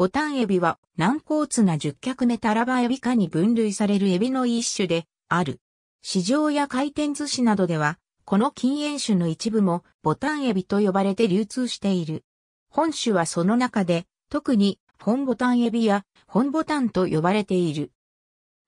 ボタンエビは軟骨な十脚目タラバエビ科に分類されるエビの一種である。市場や回転寿司などでは、この禁煙種の一部もボタンエビと呼ばれて流通している。本種はその中で、特に本ボタンエビや本ボタンと呼ばれている。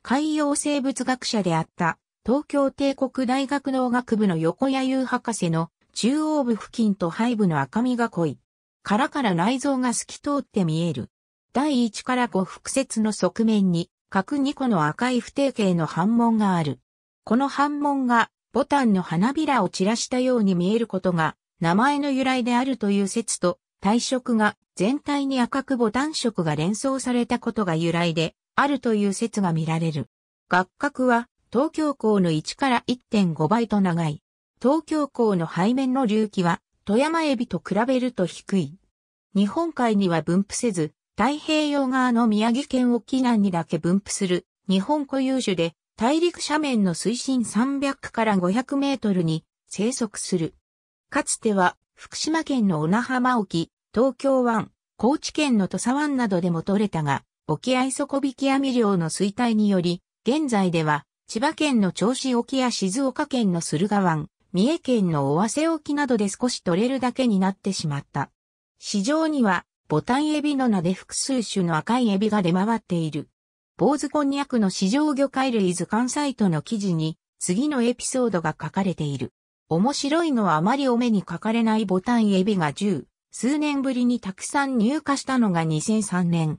海洋生物学者であった東京帝国大学農学部の横谷優博士の中央部付近と背部の赤みが濃い。殻から内臓が透き通って見える。第1から5複節の側面に、各2個の赤い不定形の反紋がある。この反紋が、ボタンの花びらを散らしたように見えることが、名前の由来であるという説と、体色が全体に赤くボタン色が連想されたことが由来であるという説が見られる。学角は東京港の1から1.5倍と長い。東京港の背面の隆起は富山エビと比べると低い。日本海には分布せず、太平洋側の宮城県沖南にだけ分布する日本固有種で大陸斜面の水深300から500メートルに生息する。かつては福島県の小名浜沖、東京湾、高知県の土佐湾などでも取れたが、沖合底引き網漁の衰退により、現在では千葉県の銚子沖や静岡県の駿河湾、三重県の尾鷲沖などで少し取れるだけになってしまった。市場にはボタンエビの名で複数種の赤いエビが出回っている。坊主こんにゃくの市場魚介類図鑑サイトの記事に次のエピソードが書かれている。面白いのはあまりお目にかかれないボタンエビが10、数年ぶりにたくさん入荷したのが2003年。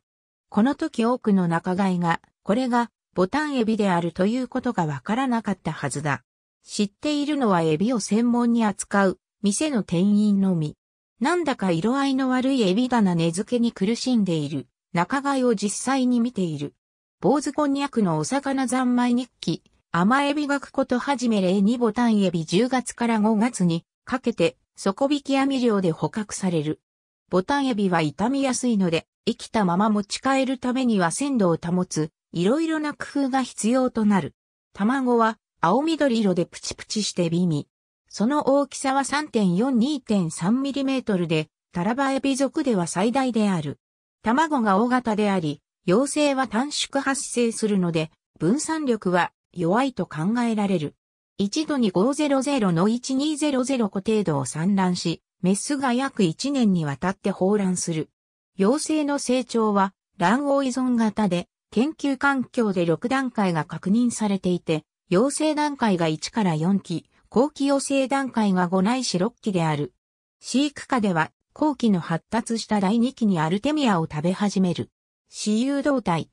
この時多くの仲買が、これがボタンエビであるということがわからなかったはずだ。知っているのはエビを専門に扱う店の店員のみ。なんだか色合いの悪いエビ棚根付けに苦しんでいる、仲買を実際に見ている。坊主こんにゃくのお魚三昧日記、甘エビがくことはじめ例にボタンエビ10月から5月にかけて底引き網漁で捕獲される。ボタンエビは傷みやすいので、生きたまま持ち帰るためには鮮度を保つ、いろいろな工夫が必要となる。卵は青緑色でプチプチして美味。その大きさは 3.42.3mm で、タラバエビ属では最大である。卵が大型であり、陽性は短縮発生するので、分散力は弱いと考えられる。一度に500の1200個程度を産卵し、メスが約1年にわたって放卵する。陽性の成長は卵黄依存型で、研究環境で6段階が確認されていて、陽性段階が1から4期、後期養成段階が5ないし6期である。飼育下では、後期の発達した第2期にアルテミアを食べ始める。私有動体。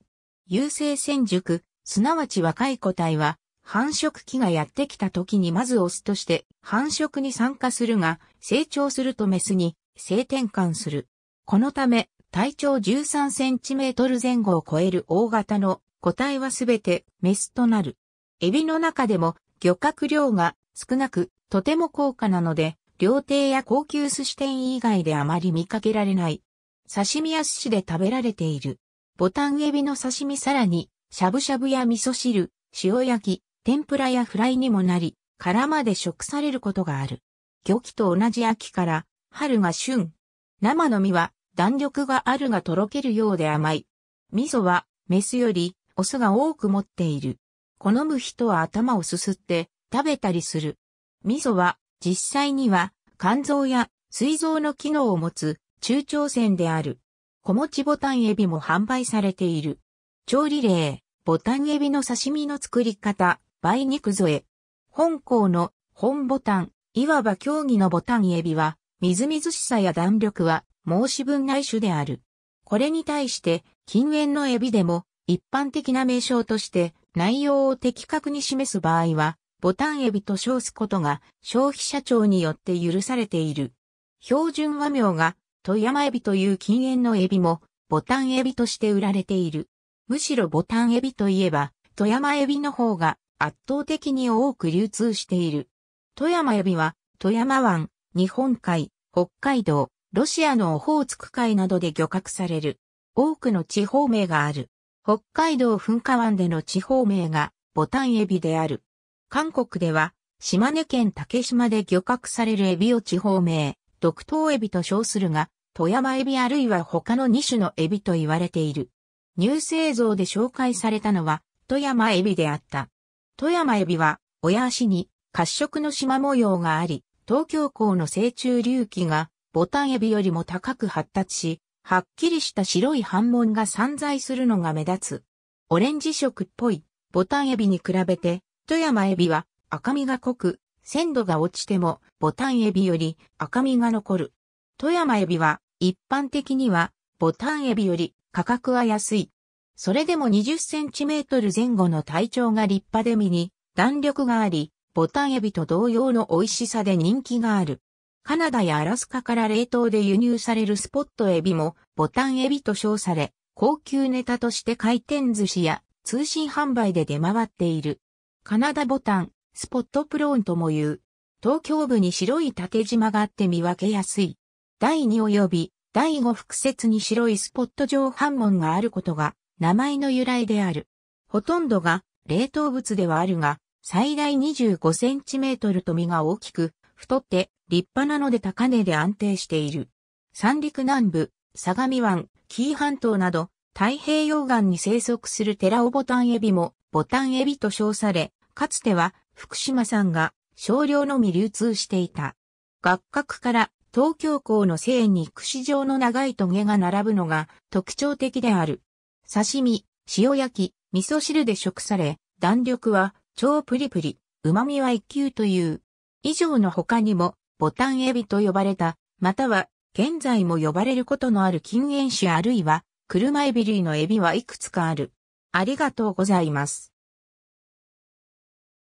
優性戦熟、すなわち若い個体は、繁殖期がやってきた時にまずオスとして繁殖に参加するが、成長するとメスに性転換する。このため、体長13センチメートル前後を超える大型の個体はすべてメスとなる。エビの中でも漁獲量が少なく、とても高価なので、料亭や高級寿司店以外であまり見かけられない。刺身や寿司で食べられている。ボタンエビの刺身さらに、しゃぶしゃぶや味噌汁、塩焼き、天ぷらやフライにもなり、殻まで食されることがある。魚器と同じ秋から、春が旬。生の実は弾力があるがとろけるようで甘い。味噌はメスよりオスが多く持っている。好む人は頭をすすって食べたりする。味噌は実際には肝臓や膵臓の機能を持つ中長線である。小餅ボタンエビも販売されている。調理例、ボタンエビの刺身の作り方、梅肉添え。本校の本ボタン、いわば競技のボタンエビは、みずみずしさや弾力は申し分ない種である。これに対して、禁煙のエビでも一般的な名称として内容を的確に示す場合は、ボタンエビと称すことが消費者庁によって許されている。標準和名が富山エビという禁煙のエビもボタンエビとして売られている。むしろボタンエビといえば富山エビの方が圧倒的に多く流通している。富山エビは富山湾、日本海、北海道、ロシアのオホーツク海などで漁獲される。多くの地方名がある。北海道噴火湾での地方名がボタンエビである。韓国では、島根県竹島で漁獲されるエビを地方名、独島エビと称するが、富山エビあるいは他の2種のエビと言われている。乳製像で紹介されたのは、富山エビであった。富山エビは、親足に褐色の縞模様があり、東京港の成虫隆起が、ボタンエビよりも高く発達し、はっきりした白い斑紋が散在するのが目立つ。オレンジ色っぽいボタンエビに比べて富山エビは赤みが濃く、鮮度が落ちてもボタンエビより赤みが残る。富山エビは一般的にはボタンエビより価格は安い。それでも20センチメートル前後の体長が立派で身に弾力があり、ボタンエビと同様の美味しさで人気がある。カナダやアラスカから冷凍で輸入されるスポットエビもボタンエビと称され、高級ネタとして回転寿司や通信販売で出回っている。カナダボタン、スポットプローンとも言う。東京部に白い縦縞があって見分けやすい。第2及び第5複節に白いスポット上反問があることが名前の由来である。ほとんどが冷凍物ではあるが、最大25センチメートルと実が大きく、太って立派なので高値で安定している。三陸南部、相模湾、紀伊半島など、太平洋岸に生息するテラオボタンエビもボタンエビと称され、かつては福島産が少量のみ流通していた。学角から東京港の西に串状の長いトゲが並ぶのが特徴的である。刺身、塩焼き、味噌汁で食され、弾力は超プリプリ、旨味は一級という。以上の他にも、ボタンエビと呼ばれた、または、現在も呼ばれることのある禁煙種あるいは、車エビ類のエビはいくつかある。ありがとうございます。